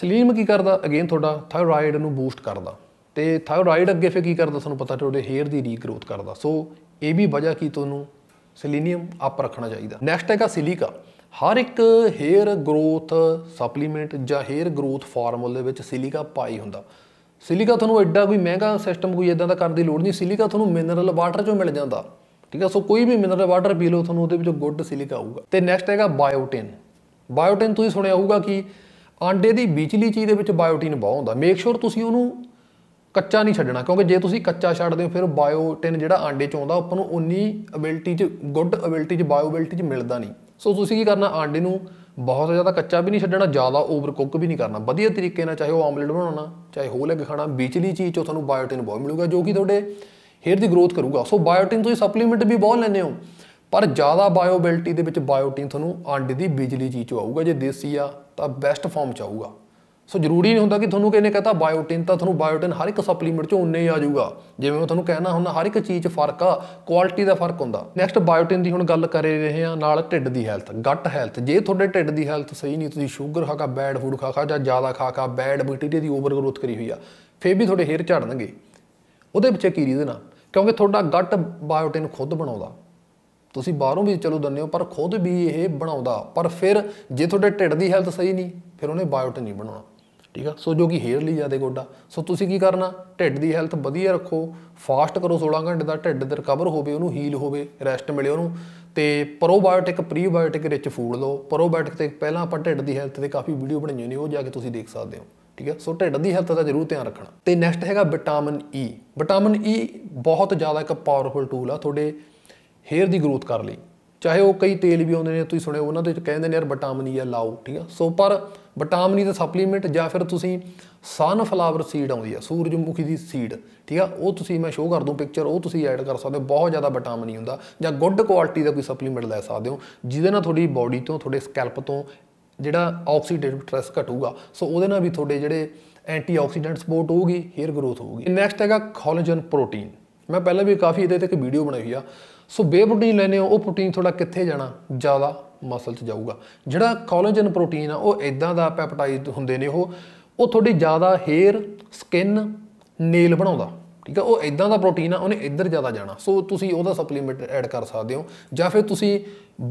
ਸਲੀਨੀਅਮ ਕੀ ਕਰਦਾ ਅਗੇਨ ਤੁਹਾਡਾ ਥਾਇਰੋਇਡ ਨੂੰ ਬੂਸਟ ਕਰਦਾ ਤੇ ਥਾਇਰੋਇਡ ਅੱਗੇ ਫੇ ਕੀ ਕਰਦਾ ਤੁਹਾਨੂੰ ਪਤਾ ਤੁਹਾਡੇ ਹੇਅਰ ਦੀ ਰੀਗਰੋਥ ਕਰਦਾ ਸੋ ਇਹ ਵੀ ਵਜ੍ਹਾ ਕੀ ਤੁਹਾਨੂੰ ਸਲੀਨੀਅਮ ਆਪ ਰੱਖਣਾ ਚਾਹੀਦਾ ਨੈਕਸਟ ਹੈਗਾ ਸਿਲੀਕਾ ਹਰ ਇੱਕ ਹੇਅਰ ਗਰੋਥ ਸਪਲੀਮੈਂਟ ਜਾਂ ਹੇਅਰ ਗਰੋਥ ਫਾਰਮੂਲੇ ਵਿੱਚ ਸਿਲੀਕਾ ਪਾਈ ਹੁੰਦਾ ਸਿਲੀਕਾ ਤੁਹਾਨੂੰ ਐਡਾ ਕੋਈ ਮਹਿੰਗਾ ਸਿਸਟਮ ਕੋਈ ਇਦਾਂ ਦਾ ਕਰਨ ਦੀ ਲੋੜ ਨਹੀਂ ਸਿਲੀਕਾ ਤੁਹਾਨੂੰ ਮਿਨਰਲ ਵਾਟਰ ਚੋਂ ਮਿਲ ਜਾਂਦਾ ਠੀਕ ਹੈ ਸੋ ਕੋਈ ਵੀ ਮਿਨਰਲ ਵਾਟਰ ਪੀ ਲਓ ਤੁਹਾਨੂੰ ਉਹਦੇ ਵਿੱਚੋਂ ਗੁੱਡ ਸਿਲੀਕਾ ਆਊਗਾ ਤੇ ਨੈਕਸਟ ਹੈਗਾ ਬਾਇਓਟਿਨ ਬਾਇਓਟਿਨ ਤੁਸੀਂ ਸੁਣਿਆ ਹੋਊਗਾ ਕਿ ਆਂਡੇ ਦੀ ਵਿਚਲੀ ਚੀਜ਼ ਦੇ ਵਿੱਚ ਬਾਇਓਟਿਨ ਬਹੁਤ ਹੁੰਦਾ ਮੇਕ ਸ਼ੋਰ ਤੁਸੀਂ ਉਹਨੂੰ ਕੱਚਾ ਨਹੀਂ ਛੱਡਣਾ ਕਿਉਂਕਿ ਜੇ ਤੁਸੀਂ ਕੱਚਾ ਛੱਡਦੇ ਹੋ ਫਿਰ ਬਾਇਓਟਿਨ ਜਿਹੜਾ ਆਂਡੇ ਚ ਆਉਂਦਾ ਆਪਾਂ ਨੂੰ ਉਨੀ ਅਬਿਲਟੀ ਚ ਗੁੱਡ ਅਬਿਲਟੀ ਚ ਬਾਇਓਬਿਲਟੀ ਚ ਮਿਲਦਾ ਨਹੀਂ ਸੋ ਤੁਸੀਂ ਕੀ ਕਰਨਾ ਆਂਡੇ ਨੂੰ ਬਹੁਤ ਜ਼ਿਆਦਾ ਕੱਚਾ ਵੀ ਨਹੀਂ ਛੱਡਣਾ ਜ਼ਿਆਦਾ ਓਵਰ ਕੁੱਕ ਵੀ ਨਹੀਂ ਕਰਨਾ ਵਧੀਆ ਤਰੀਕੇ ਨਾਲ ਚਾਹੇ ਉਹ ਆਮਲੇਟ ਬਣਾਉਣਾ ਚਾਹੇ ਹੋਲ ਐਗ ਖਾਣਾ ਵਿਚਲੀ ਚੀਜ਼ ਚੋਂ ਤੁਹਾਨੂੰ ਬਾਇਓਟਿਨ ਬਹੁਤ ਮਿਲੂਗਾ ਜੋ ਕਿ ਤੁਹਾਡੇ ਹੇਅਰ ਦੀ ਗਰੋਥ ਕਰੂਗਾ ਸੋ ਬਾਇਓਟਿਨ ਤੁਸੀਂ ਸਪਲੀਮੈਂਟ ਵੀ ਬਹੁਤ ਲੈਂਦੇ ਹੋ ਪਰ ਜ਼ਿਆਦਾ ਬਾਇਓਬਿਲਟੀ ਦੇ ਵਿੱਚ ਬਾਇਓਟਿਨ ਤੁਹਾਨੂੰ ਆਂਡੇ ਦੀ ਵਿਚਲੀ ਚੀਜ਼ ਚੋਂ ਆਊਗਾ ਜੇ ਦੇਸੀ ਆ ਤਾਂ ਬੈਸਟ ਫਾਰਮ ਚ ਆਊਗਾ ਸੋ ਜ਼ਰੂਰੀ ਨਹੀਂ ਹੁੰਦਾ ਕਿ ਤੁਹਾਨੂੰ ਕਿਹਨੇ ਕਹਤਾ ਬਾਇਓਟਿਨ ਤਾਂ ਤੁਹਾਨੂੰ ਬਾਇਓਟਿਨ ਹਰ ਇੱਕ ਸਪਲੀਮੈਂਟ ਚੋਂ ਉਨੇ ਹੀ ਆ ਜਾਊਗਾ ਜਿਵੇਂ ਮੈਂ ਤੁਹਾਨੂੰ ਕਹਿਣਾ ਹੁੰਦਾ ਹਰ ਇੱਕ ਚੀਜ਼ 'ਚ ਫਰਕ ਆ ਕੁਆਲਿਟੀ ਦਾ ਫਰਕ ਹੁੰਦਾ ਨੈਕਸਟ ਬਾਇਓਟਿਨ ਦੀ ਹੁਣ ਗੱਲ ਕਰੇ ਰਹੇ ਆ ਨਾਲ ਢਿੱਡ ਦੀ ਹੈਲਥ ਗੱਟ ਹੈਲਥ ਜੇ ਤੁਹਾਡੇ ਢਿੱਡ ਦੀ ਹੈਲਥ ਸਹੀ ਨਹੀਂ ਤੁਸੀਂ ਸ਼ੂਗਰ ਖਾ ਬੈਡ ਫੂਡ ਖਾ ਖਾ ਜਾਂ ਜ਼ਿਆਦਾ ਖਾ ਖਾ ਬੈਡ ਬੈਕਟੀਰੀਆ ਦੀ ਓਵਰ ਗਰੋਥ ਕਰੀ ਹੋਈ ਆ ਫੇਰ ਵੀ ਤੁਹਾਡੇ ਹੇਅਰ ਝੜਨਗੇ ਉਹਦੇ ਵਿੱਚ ਕੀ ਰੀਜ਼ਨ ਆ ਕਿਉਂਕਿ ਤੁਹਾਡਾ ਗੱਟ ਬਾਇਓਟਿਨ ਖੁਦ ਬਣਾਉਂਦਾ ਤੁਸੀਂ ਬਾਹਰੋਂ ਵੀ ਚਲੋ ਦੰਨੇ ਹੋ ਪਰ ਖੁਦ ਵੀ ਇਹ ਬਣਾਉਂਦਾ ਪਰ ਫਿਰ ਜੇ ਤੁਹਾਡੇ ਢਿੱਡ ਦੀ ਹੈਲਥ ਸਹੀ ਨਹੀਂ ਫਿਰ ਉਹਨੇ ਬਾਇਓਟਿਨ ਨਹੀਂ ਬਣਾਉਣਾ ਠੀਕ ਆ ਸੋ ਜੋ ਕਿ ਹੇਅਰ ਲਈ ਜ਼ਿਆਦਾ ਗੋਡਾ ਸੋ ਤੁਸੀਂ ਕੀ ਕਰਨਾ ਢਿੱਡ ਦੀ ਹੈਲਥ ਵਧੀਆ ਰੱਖੋ ਫਾਸਟ ਕਰੋ 16 ਘੰਟੇ ਦਾ ਢਿੱਡ ਦਾ ਰਿਕਵਰ ਹੋਵੇ ਉਹਨੂੰ ਹੀਲ ਹੋਵੇ ਰੈਸਟ ਮਿਲੇ ਉਹਨੂੰ ਤੇ ਪ੍ਰੋਬਾਇਓਟਿਕ ਪ੍ਰੀਬਾਇਓਟਿਕ ਰਿਚ ਫੂਡ ਲਓ ਪ੍ਰੋਬਾਇਓਟਿਕ ਤੇ ਪਹਿਲਾਂ ਆਪਾਂ ਢਿੱਡ ਦੀ ਹੈਲਥ ਤੇ ਕਾਫੀ ਵੀਡੀਓ ਬਣਾਈਆਂ ਨੇ ਉਹ ਜਾ ਕੇ ਤੁਸੀਂ ਦੇਖ ਸਕਦੇ ਹੋ ਠੀਕ ਹੈ ਸੋ ਢਿੱਡ ਦੀ ਹੈਲਥ ਦਾ ਜ਼ਰੂਰ ਧਿਆਨ ਰੱਖਣਾ ਤੇ ਨੈਕਸਟ ਹੈਗਾ ਵਿਟਾਮਿਨ ਈ ਵਿਟਾਮਿਨ ਈ ਬਹੁਤ ਜ਼ਿਆਦਾ ਇੱਕ ਪਾਵਰਫੁਲ ਟੂਲ ਆ ਤੁਹਾਡੇ ਹੇਅਰ ਦੀ ਗਰੋਥ ਕਰ ਲਈ ਚਾਹੇ ਉਹ ਕਈ ਤੇਲ ਵੀ ਆਉਂਦੇ ਨੇ ਤੁਸੀਂ ਸੁਣਿਓ ਉਹਨਾਂ ਦੇ ਕਹਿੰਦੇ ਨੇ ਯਾਰ ਵਿਟਾਮਿਨ ਈ e ਆ ਲਾਓ ਠੀਕ ਆ ਸੋ ਪਰ ਵਿਟਾਮਿਨ ਦਾ ਸਪਲੀਮੈਂਟ ਜਾਂ ਫਿਰ ਤੁਸੀਂ ਸਨਫਲਾਵਰ ਸੀਡ ਆਉਂਦੀ ਆ ਸੂਰਜਮੁਖੀ ਦੀ ਸੀਡ ਠੀਕ ਆ ਉਹ ਤੁਸੀਂ ਮੈਂ ਸ਼ੋਅ ਕਰ ਦੂੰ ਪਿਕਚਰ ਉਹ ਤੁਸੀਂ ਐਡ ਕਰ ਸਕਦੇ ਹੋ ਬਹੁਤ ਜ਼ਿਆਦਾ ਵਿਟਾਮਿਨ ਹੁੰਦਾ ਜਾਂ ਗੁੱਡ ਕੁਆਲਿਟੀ ਦਾ ਕੋਈ ਸਪਲੀਮੈਂਟ ਲੈ ਸਕਦੇ ਹੋ ਜਿਹਦੇ ਨਾਲ ਤੁਹਾਡੀ ਬਾਡੀ ਤੋਂ ਤੁਹਾਡੇ ਸਕੈਲਪ ਤੋਂ ਜਿਹੜਾ ਆਕਸੀਡੇਟਿਵ ਸਟ੍ਰੈਸ ਘਟੂਗਾ ਸੋ ਉਹਦੇ ਨਾਲ ਵੀ ਤੁਹਾਡੇ ਜਿਹੜੇ ਐਂਟੀਆਕਸੀਡੈਂਟ ਸਪੋਰਟ ਹੋਊਗੀ ਹੇਅਰ ਗਰੋਥ ਹੋਊਗੀ ਨੈਕਸਟ ਹੈਗਾ ਕੋਲਾਜਨ ਪ੍ਰੋਟੀਨ ਮੈਂ ਪਹਿਲਾਂ ਵੀ ਕਾਫੀ ਇਹਦੇ ਤੇ ਇੱਕ ਵੀਡੀਓ ਬਣਾਈ ਹੋਈ ਆ ਸੋ ਬੇ ਪ੍ਰੋਟੀਨ ਲੈਨੇ ਹੋ ਉਹ ਪ੍ਰੋਟੀਨ ਥੋੜਾ ਕਿੱਥੇ ਜਾਣਾ ਜ਼ਿਆਦਾ ਮਸਲ 'ਚ ਜਾਊਗਾ ਜਿਹੜਾ ਕੋਲੇਜਨ ਪ੍ਰੋਟੀਨ ਆ ਉਹ ਇਦਾਂ ਦਾ ਪੈਪਟਾਈਡ ਹੁੰਦੇ ਨੇ ਉਹ ਉਹ ਤੁਹਾਡੀ ਜ਼ਿਆਦਾ ਹੇਅਰ ਸਕਿਨ ਨੇਲ ਬਣਾਉਂਦਾ ਠੀਕ ਆ ਉਹ ਇਦਾਂ ਦਾ ਪ੍ਰੋਟੀਨ ਆ ਉਹਨੇ ਇੱਧਰ ਜ਼ਿਆਦਾ ਜਾਣਾ ਸੋ ਤੁਸੀਂ ਉਹਦਾ ਸਪਲੀਮੈਂਟ ਐਡ ਕਰ ਸਕਦੇ ਹੋ ਜਾਂ ਫਿਰ ਤੁਸੀਂ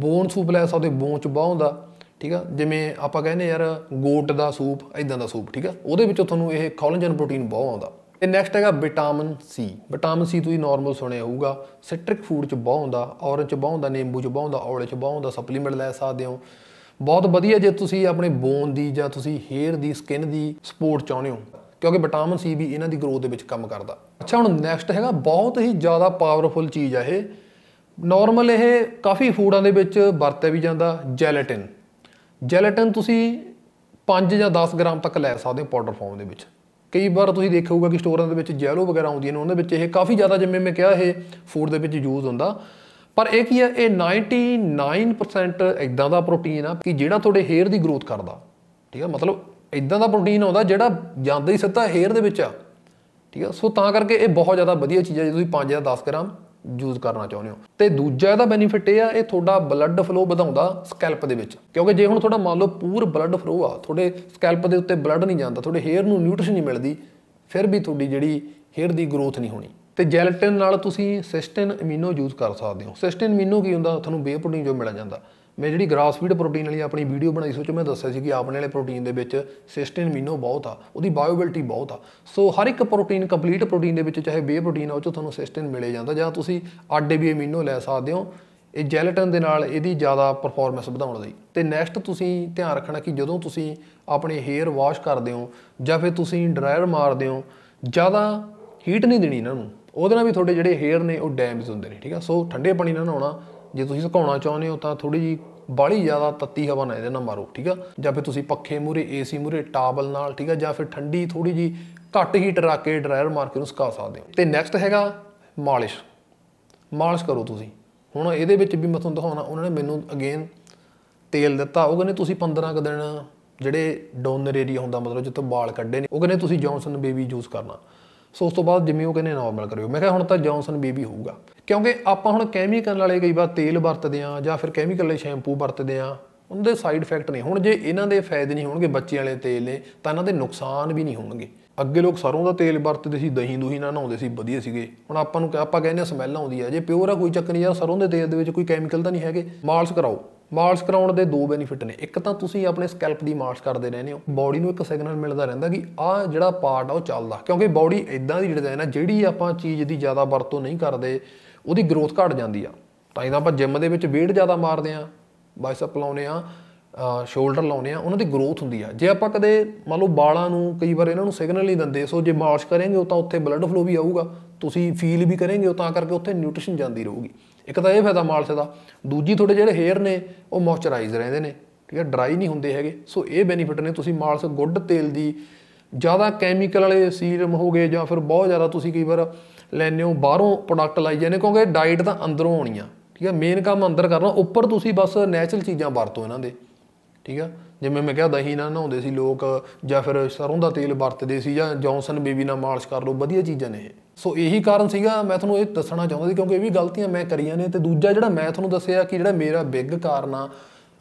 ਬੋਨ ਸੂਪ ਲੈ ਸਕਦੇ ਹੋ ਬੋਨ ਚ ਬਾਹਾਂ ਠੀਕ ਆ ਜਿਵੇਂ ਆਪਾਂ ਕਹਿੰਦੇ ਯਾਰ ਗੋਟ ਦਾ ਸੂਪ ਇਦਾਂ ਦਾ ਸੂਪ ਠੀਕ ਆ ਉਹਦੇ ਵਿੱਚੋਂ ਤੁਹਾਨੂੰ ਇਹ ਕੋਲੇਜਨ ਪ੍ਰੋਟੀਨ ਬਹੁਤ ਆਉਂਦਾ ਤੇ ਨੈਕਸਟ ਹੈਗਾ ਵਿਟਾਮਿਨ ਸੀ ਵਿਟਾਮਿਨ ਸੀ ਤੁਸੀਂ ਨਾਰਮਲ ਸੁਣਿਆ ਹੋਊਗਾ ਸਿਟ੍ਰਿਕ ਫੂਡ ਚ ਬਹੁਤ ਹੁੰਦਾ ਔਰੇਂਜ ਚ ਬਹੁਤ ਹੁੰਦਾ ਨਿੰਬੂ ਚ ਬਹੁਤ ਹੁੰਦਾ ਔਲੇ ਚ ਬਹੁਤ ਹੁੰਦਾ ਸਪਲੀਮੈਂਟ ਲੈ ਸਕਦੇ ਹੋ ਬਹੁਤ ਵਧੀਆ ਜੇ ਤੁਸੀਂ ਆਪਣੇ ਬੋਨ ਦੀ ਜਾਂ ਤੁਸੀਂ ਹੇਅਰ ਦੀ ਸਕਿਨ ਦੀ ਸਪੋਰਟ ਚਾਹੁੰਦੇ ਹੋ ਕਿਉਂਕਿ ਵਿਟਾਮਿਨ ਸੀ ਵੀ ਇਹਨਾਂ ਦੀ ਗਰੋਥ ਦੇ ਵਿੱਚ ਕੰਮ ਕਰਦਾ ਅੱਛਾ ਹੁਣ ਨੈਕਸਟ ਹੈਗਾ ਬਹੁਤ ਹੀ ਜ਼ਿਆਦਾ ਪਾਵਰਫੁਲ ਚੀਜ਼ ਆ ਇਹ ਨਾਰਮਲ ਇਹ ਕਾਫੀ ਫੂਡਾਂ ਦੇ ਵਿੱਚ ਵਰਤਿਆ ਵੀ ਜਾਂਦਾ ਜੈਲੇਟਿਨ ਜੈਲੇਟਿਨ ਤੁਸੀਂ 5 ਜਾਂ 10 ਗ੍ਰਾਮ ਤੱਕ ਲੈ ਸਕਦੇ ਹੋ ਪਾਊਡਰ ਫਾਰਮ ਦੇ ਵਿੱਚ ਕਈ ਵਾਰ ਤੁਸੀਂ ਦੇਖਿਆ ਹੋਊਗਾ ਕਿ ਸਟੋਰਾਂ ਦੇ ਵਿੱਚ ਜੈਲੋ ਵਗੈਰਾ ਆਉਂਦੀਆਂ ਨੇ ਉਹਨਾਂ ਦੇ ਵਿੱਚ ਇਹ ਕਾਫੀ ਜ਼ਿਆਦਾ ਜਿਵੇਂ ਮੈਂ ਕਿਹਾ ਇਹ ਫੂਡ ਦੇ ਵਿੱਚ ਯੂਜ਼ ਹੁੰਦਾ ਪਰ ਇਹ ਕੀ ਹੈ ਇਹ 99% ਇਦਾਂ ਦਾ ਪ੍ਰੋਟੀਨ ਆ ਕਿ ਜਿਹੜਾ ਤੁਹਾਡੇ ਹੇਅਰ ਦੀ ਗਰੋਥ ਕਰਦਾ ਠੀਕ ਆ ਮਤਲਬ ਇਦਾਂ ਦਾ ਪ੍ਰੋਟੀਨ ਆਉਂਦਾ ਜਿਹੜਾ ਜਾਂਦਾ ਹੀ ਸਿੱਧਾ ਹੇਅਰ ਦੇ ਵਿੱਚ ਆ ਠੀਕ ਆ ਸੋ ਤਾਂ ਕਰਕੇ ਇਹ ਬਹੁਤ ਜ਼ਿਆਦਾ ਵਧੀਆ ਚੀਜ਼ ਹੈ ਜੇ ਤੁਸੀਂ 5 ਜਾਂ 10 ਗ੍ਰਾਮ ਯੂਜ਼ ਕਰਨਾ ਚਾਹੁੰਦੇ ਹੋ ਤੇ ਦੂਜਾ ਇਹਦਾ ਬੈਨੀਫਿਟ ਇਹ ਆ ਇਹ ਤੁਹਾਡਾ ਬਲੱਡ ਫਲੋ ਵਧਾਉਂਦਾ ਸਕੈਲਪ ਦੇ ਵਿੱਚ ਕਿਉਂਕਿ ਜੇ ਹੁਣ ਤੁਹਾਡਾ ਮੰਨ ਲਓ ਪੂਰ ਬਲੱਡ ਫਲੋ ਆ ਤੁਹਾਡੇ ਸਕੈਲਪ ਦੇ ਉੱਤੇ ਬਲੱਡ ਨਹੀਂ ਜਾਂਦਾ ਤੁਹਾਡੇ ਹੇਅਰ ਨੂੰ ਨਿਊਟ੍ਰੀਸ਼ਨ ਨਹੀਂ ਮਿਲਦੀ ਫਿਰ ਵੀ ਤੁਹਾਡੀ ਜਿਹੜੀ ਹੇਅਰ ਦੀ ਗਰੋਥ ਨਹੀਂ ਹੋਣੀ ਤੇ ਜੈਲਟਿਨ ਨਾਲ ਤੁਸੀਂ ਸਿਸਟਿਨ ਅਮੀਨੋ ਯੂਜ਼ ਕਰ ਸਕਦੇ ਹੋ ਸਿਸਟਿਨ ਅਮੀਨੋ ਕੀ ਹੁੰਦਾ ਤੁਹਾਨੂੰ ਬੇ ਪ੍ਰੋਟੀਨ ਜੋ ਮਿਲ ਜਾਂਦਾ ਮੈਂ ਜਿਹੜੀ ਗ੍ਰਾਸ ਫੀਡ ਪ੍ਰੋਟੀਨ ਵਾਲੀ ਆਪਣੀ ਵੀਡੀਓ ਬਣਾਈ ਸੋਚੋ ਮੈਂ ਦੱਸਿਆ ਸੀ ਕਿ ਆਪਣੇ ਵਾਲੇ ਪ੍ਰੋਟੀਨ ਦੇ ਵਿੱਚ ਸਿਸਟਿਨ ਅਮੀਨੋ ਬਹੁਤ ਆ ਉਹਦੀ ਬਾਇਓਬਿਲਟੀ ਬਹੁਤ ਆ ਸੋ ਹਰ ਇੱਕ ਪ੍ਰੋਟੀਨ ਕੰਪਲੀਟ ਪ੍ਰੋਟੀਨ ਦੇ ਵਿੱਚ ਚਾਹੇ ਬੇ ਪ੍ਰੋਟੀਨ ਆ ਉਹ ਚ ਤੁਹਾਨੂੰ ਸਿਸਟਿਨ ਮਿਲੇ ਜਾਂਦਾ ਜਾਂ ਤੁਸੀਂ ਆਡੇ ਵੀ ਅਮੀਨੋ ਲੈ ਸਕਦੇ ਹੋ ਇਹ ਜੈਲੇਟਨ ਦੇ ਨਾਲ ਇਹਦੀ ਜ਼ਿਆਦਾ ਪਰਫਾਰਮੈਂਸ ਵਧਾਉਣ ਲਈ ਤੇ ਨੈਕਸਟ ਤੁਸੀਂ ਧਿਆਨ ਰੱਖਣਾ ਕਿ ਜਦੋਂ ਤੁਸੀਂ ਆਪਣੇ ਹੇਅਰ ਵਾਸ਼ ਕਰਦੇ ਹੋ ਜਾਂ ਫਿਰ ਤੁਸੀਂ ਡਰਾਇਰ ਮਾਰਦੇ ਹੋ ਜ਼ਿਆਦਾ ਹੀਟ ਨਹੀਂ ਦੇਣੀ ਇਹਨਾਂ ਨੂੰ ਉਹਦੇ ਨਾਲ ਵੀ ਤੁਹਾਡੇ ਜਿਹੜੇ ਹੇਅਰ ਨੇ ਉਹ ਡੈਮੇਜ ਹੁੰਦੇ ਨੇ ਠੀਕ ਆ ਸੋ ਠੰਡੇ ਪਾਣੀ ਨਾਲ ਨਹਾਉਣਾ ਜੇ ਤੁਸੀਂ ਸੁਕਾਉਣਾ ਚਾਹੁੰਦੇ ਹੋ ਤਾਂ ਥੋੜੀ ਜੀ ਬਾਲੀ ਜ਼ਿਆਦਾ ਤੱਤੀ ਹਵਾ ਨਾ ਇਹਦੇ ਨਾਲ ਮਾਰੋ ਠੀਕ ਆ ਜਾਂ ਫਿਰ ਤੁਸੀਂ ਪੱਖੇ ਮੂਰੇ ਏਸੀ ਮੂਰੇ ਟਾਬਲ ਨਾਲ ਠੀਕ ਆ ਜਾਂ ਫਿਰ ਠੰਡੀ ਥੋੜੀ ਜੀ ਘੱਟ ਹੀਟ ਰੱਖ ਕੇ ਡਰਾਇਰ ਮਾਰ ਕੇ ਨੂੰ ਸੁਕਾ ਸਕਦੇ ਹੋ ਤੇ ਨੈਕਸਟ ਹੈਗਾ ਮਾਲਿਸ਼ ਮਾਲਿਸ਼ ਕਰੋ ਤੁਸੀਂ ਹੁਣ ਇਹਦੇ ਵਿੱਚ ਵੀ ਮੈਂ ਤੁਹਾਨੂੰ ਦਿਖਾਉਣਾ ਉਹਨਾਂ ਨੇ ਮੈਨੂੰ ਅਗੇਨ ਤੇਲ ਦਿੱਤਾ ਉਹ ਕਹਿੰਦੇ ਤੁਸੀਂ 15 ਕ ਦਿਨ ਜਿਹੜੇ ਡੋਨਰ ਏਰੀਆ ਹੁੰਦਾ ਮਤਲਬ ਜਿੱਥੇ ਵਾਲ ਕੱਢੇ ਨੇ ਉਹ ਕਹਿੰਦੇ ਤੁਸੀਂ ਜੌਨਸਨ ਬੇਬੀ ਯੂਜ਼ ਕਰਨਾ ਸੋ ਉਸ ਤੋਂ ਬਾਅਦ ਜਿਵੇਂ ਉਹ ਕਹਿੰਦੇ ਨਾਰਮਲ ਕਰਿਓ ਮੈਂ ਕਿਹਾ ਹੁਣ ਤਾਂ ਜੌਨਸਨ ਬੇਬੀ ਹੋਊਗਾ ਕਿਉਂਕਿ ਆਪਾਂ ਹੁਣ ਕੈਮੀਕਲ ਵਾਲੇ ਕਈ ਵਾਰ ਤੇਲ ਵਰਤਦੇ ਆ ਜਾਂ ਫਿਰ ਕੈਮੀਕਲ ਵਾਲੇ ਸ਼ੈਂਪੂ ਵਰਤਦੇ ਆ ਉਹਦੇ ਸਾਈਡ ਇਫੈਕਟ ਨੇ ਹੁਣ ਜੇ ਇਹਨਾਂ ਦੇ ਫਾਇਦੇ ਨਹੀਂ ਹੋਣਗੇ ਬੱਚਿਆਂ ਵਾਲੇ ਤੇਲ ਨੇ ਤਾਂ ਇਹਨਾਂ ਦੇ ਨੁਕਸਾਨ ਵੀ ਨਹੀਂ ਹੋਣਗੇ ਅੱਗੇ ਲੋਕ ਸਰੋਂ ਦਾ ਤੇਲ ਵਰਤਦੇ ਸੀ ਦਹੀਂ ਦੂਹੀ ਨਾਲ ਨਹਾਉਂਦੇ ਸੀ ਵਧੀਆ ਸੀਗੇ ਹੁਣ ਆਪਾਂ ਨੂੰ ਆਪਾਂ ਕਹਿੰਦੇ ਆ ਸਮੈਲ ਆਉਂਦੀ ਆ ਜੇ ਪਿਓਰ ਆ ਕੋਈ ਚੱਕਰ ਨਹੀਂ ਯਾਰ ਸਰੋਂ ਦੇ ਤੇਲ ਦੇ ਵਿੱਚ ਕੋਈ ਕੈਮੀਕਲ ਤਾਂ ਨਹੀਂ ਹੈਗੇ ਮਾਲਸ਼ ਕਰਾਓ ਮਾਲਸ਼ ਕਰਾਉਣ ਦੇ ਦੋ ਬੈਨੀਫਿਟ ਨੇ ਇੱਕ ਤਾਂ ਤੁਸੀਂ ਆਪਣੇ ਸਕੈਲਪ ਦੀ ਮਾਲਸ਼ ਕਰਦੇ ਰਹਿੰਦੇ ਹੋ ਬਾਡੀ ਨੂੰ ਇੱਕ ਸਿਗਨਲ ਮਿਲਦਾ ਰਹਿੰਦਾ ਕਿ ਆਹ ਜਿਹੜਾ ਪਾਰਟ ਆ ਉਹ ਚੱਲਦਾ ਕਿਉਂਕਿ ਬਾਡੀ ਇਦਾਂ ਦੀ ਡਿਜ਼ਾਈਨ ਆ ਜਿਹੜੀ ਆਪਾਂ ਚੀਜ਼ ਦੀ ਜ਼ਿਆਦਾ ਵਰਤੋਂ ਨਹੀਂ ਕਰਦੇ ਉਹਦੀ ਗਰੋਥ ਘਟ ਜਾਂਦੀ ਆ ਤਾਂ ਇਹਦਾ ਆਪਾਂ ਜਿਮ ਦੇ ਵਿੱਚ ਵੇਟ ਜ਼ਿਆਦਾ ਮਾਰਦੇ ਆ ਬਾਈਸੈਪ ਲਾਉਨੇ ਆ ਸ਼ੋਲਡਰ ਲਾਉਨੇ ਆ ਉਹਨਾਂ ਦੀ ਗਰੋਥ ਹੁੰਦੀ ਆ ਜੇ ਆਪਾਂ ਕਦੇ ਮੰਨ ਲਓ ਬਾਲਾਂ ਨੂੰ ਕਈ ਵਾਰ ਇਹਨਾਂ ਨੂੰ ਸਿਗਨਲ ਹੀ ਦਿੰਦੇ ਸੋ ਜੇ ਮਾਰਸ਼ ਕਰਾਂਗੇ ਉਹ ਤਾਂ ਉੱਥੇ ਬਲੱਡ ਫਲੋ ਵੀ ਆਊਗਾ ਤੁਸੀਂ ਫੀਲ ਵੀ ਕਰੋਗੇ ਉਹ ਤਾਂ ਕਰਕੇ ਉੱਥੇ ਨਿਊਟ੍ਰੀਸ਼ਨ ਜਾਂਦੀ ਰਹੂਗੀ ਇੱਕ ਤਾਂ ਇਹ ਫਾਇਦਾ ਮਾਲਸ਼ ਦਾ ਦੂਜੀ ਤੁਹਾਡੇ ਜਿਹੜੇ ਹੇਅਰ ਨੇ ਉਹ ਮੋਇਸਚਰਾਈਜ਼ ਰਹਿੰਦੇ ਨੇ ਠੀਕ ਹੈ ਡਰਾਈ ਨਹੀਂ ਹੁੰਦੇ ਹੈਗੇ ਸੋ ਇਹ ਬੈਨੀਫਿਟ ਨੇ ਤੁਸੀਂ ਮਾਲਸ਼ ਗੁੱਡ ਤੇਲ ਦੀ ਜ਼ਿਆਦਾ ਕੈਮੀਕਲ ਵਾਲੇ ਸੀਰਮ ਹੋਗੇ ਜਾਂ ਫਿਰ ਬਹੁਤ ਜ਼ਿਆਦਾ ਤੁਸੀਂ ਕਈ ਵਾਰ ਲੈਨੇ ਹੋ ਬਾਹਰੋਂ ਪ੍ਰੋਡਕਟ ਲਾਈ ਜਾਂਦੇ ਕਿਉਂਕਿ ਡਾਈਟ ਤਾਂ ਅੰਦਰੋਂ ਆਉਣੀ ਆ ਠੀਕ ਹੈ ਮੇਨ ਕੰਮ ਅੰਦਰ ਕਰਨਾ ਉੱਪਰ ਤੁਸੀਂ ਬਸ ਨੇਚਰਲ ਚੀਜ਼ਾਂ ਵਰਤੋ ਇਹਨਾਂ ਦੇ ਠੀਕ ਆ ਜਿਵੇਂ ਮੈਂ ਕਿਹਾ ਦਹੀਂ ਨਾਲ ਨਹਾਉਂਦੇ ਸੀ ਲੋਕ ਜਾਂ ਫਿਰ ਸਰੋਂ ਦਾ ਤੇਲ ਵਰਤਦੇ ਸੀ ਜਾਂ ਜੌਨਸਨ ਬੇਬੀ ਨਾਲ ਮਾਲਸ਼ ਕਰ ਲਓ ਵਧੀਆ ਚੀਜ਼ਾਂ ਨੇ ਇਹ ਸੋ ਇਹੀ ਕਾਰਨ ਸੀਗਾ ਮੈਂ ਤੁਹਾਨੂੰ ਇਹ ਦੱਸਣਾ ਚਾਹੁੰਦਾ ਸੀ ਕਿਉਂਕਿ ਇਹ ਵੀ ਗਲਤੀਆਂ ਮੈਂ ਕਰੀਆਂ ਨੇ ਤੇ ਦੂਜਾ ਜਿਹੜਾ ਮੈਂ ਤੁਹਾਨੂੰ ਦੱਸਿਆ ਕਿ ਜਿਹੜਾ ਮੇਰਾ ਬਿਗ ਕਾਰਨ ਆ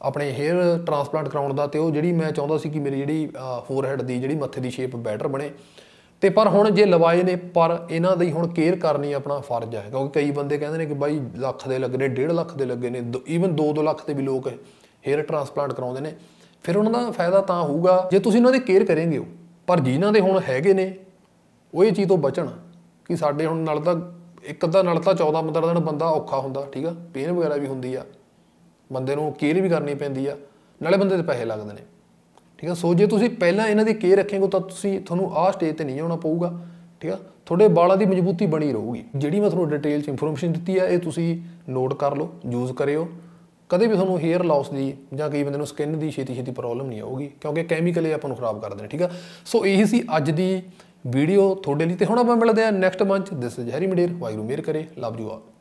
ਆਪਣੇ ਹੇਅਰ ਟ੍ਰਾਂਸਪਲੈਂਟ ਕਰਾਉਣ ਦਾ ਤੇ ਉਹ ਜਿਹੜੀ ਮੈਂ ਚਾਹੁੰਦਾ ਸੀ ਕਿ ਮੇਰੀ ਜਿਹੜੀ ਫੋਰਹੈਡ ਦੀ ਜਿਹੜੀ ਮੱਥੇ ਦੀ ਸ਼ੇਪ ਬੈਟਰ ਬਣੇ ਤੇ ਪਰ ਹੁਣ ਜੇ ਲਵਾਏ ਨੇ ਪਰ ਇਹਨਾਂ ਦੀ ਹੁਣ ਕੇਅਰ ਕਰਨੀ ਆਪਣਾ ਫਰਜ਼ ਹੈ ਕਿਉਂਕਿ ਕਈ ਬੰਦੇ ਕਹਿੰਦੇ ਨੇ ਕਿ ਬਾਈ ਲੱਖ ਦੇ ਲੱਗੇ ਨੇ 1.5 ਲੱਖ ਦੇ ਲੱਗੇ ਨੇ ਈਵਨ 2-2 ਲੱਖ ਤੇ ਵੀ ਲੋਕ ਹੇਅਰ ਟ੍ਰਾਂਸਪਲੈਂਟ ਕਰਾਉਂਦੇ ਨੇ ਫਿਰ ਉਹਨਾਂ ਦਾ ਫਾਇਦਾ ਤਾਂ ਹੋਊਗਾ ਜੇ ਤੁਸੀਂ ਉਹਨਾਂ ਦੀ ਕੇਅਰ ਕਰੇਂਗੇ ਪਰ ਜਿਨ੍ਹਾਂ ਦੇ ਹੁਣ ਹੈਗੇ ਨੇ ਉਹ ਇਹ ਚੀਜ਼ ਤੋਂ ਬਚਣ ਕਿ ਸਾਡੇ ਹੁਣ ਨਾਲ ਤਾਂ ਇੱਕ ਅੱਧਾ ਨਾਲ ਤਾਂ 14 15 ਦਿਨ ਬੰਦਾ ਔਖਾ ਹੁੰਦਾ ਠੀਕ ਆ ਪੇਨ ਵਗੈਰਾ ਵੀ ਹੁੰਦੀ ਆ ਬੰਦੇ ਨੂੰ ਕੇਅਰ ਵੀ ਕਰਨੀ ਪੈਂਦੀ ਆ ਨਾਲੇ ਬੰਦੇ ਦੇ ਪੈਸੇ ਲੱਗਦੇ ਨੇ ਠੀਕ ਆ ਸੋ ਜੇ ਤੁਸੀਂ ਪਹਿਲਾਂ ਇਹਨਾਂ ਦੀ ਕੇਅਰ ਰੱਖੇਗੇ ਤਾਂ ਤੁਸੀਂ ਤੁਹਾਨੂੰ ਆਹ ਸਟੇਜ ਤੇ ਨਹੀਂ ਆਉਣਾ ਪਊਗਾ ਠੀਕ ਆ ਤੁਹਾਡੇ ਵਾਲਾਂ ਦੀ ਮਜ਼ਬੂਤੀ ਬਣੀ ਰਹੂਗੀ ਜਿਹੜੀ ਮੈਂ ਤੁਹਾਨੂੰ ਡਿਟੇਲ ਚ ਇਨਫੋਰਮੇਸ਼ਨ ਦਿੱਤੀ ਆ ਇਹ ਤੁਸੀਂ ਨੋਟ ਕਰ ਲਓ ਯੂਜ਼ ਕਰਿਓ ਕਦੇ ਵੀ ਤੁਹਾਨੂੰ ਹੇਅਰ ਲਾਸ ਦੀ ਜਾਂ ਕਈ ਬੰਦੇ ਨੂੰ ਸਕਿਨ ਦੀ ਛੇਤੀ ਛੇਤੀ ਪ੍ਰੋਬਲਮ ਨਹੀਂ ਆਊਗੀ ਕਿਉਂਕਿ ਕੈਮੀਕਲ ਇਹ ਆਪਾਂ ਨੂੰ ਖਰਾਬ ਕਰਦੇ ਨੇ ਠੀਕ ਆ ਸੋ ਇਹੀ ਸੀ ਅੱਜ ਦੀ ਵੀਡੀਓ ਤੁਹਾਡੇ ਲਈ ਤੇ ਹੁਣ ਆਪਾਂ ਮਿਲਦੇ ਹਾਂ ਨੈਕਸਟ ਮੰਚ ਦਿਸ ਇਜ਼ ਹੈਰੀ ਮਡੇਰ ਵਾਈਰੂ ਮੇਰ ਕਰੇ ਲਵ ਯੂ ਆਲ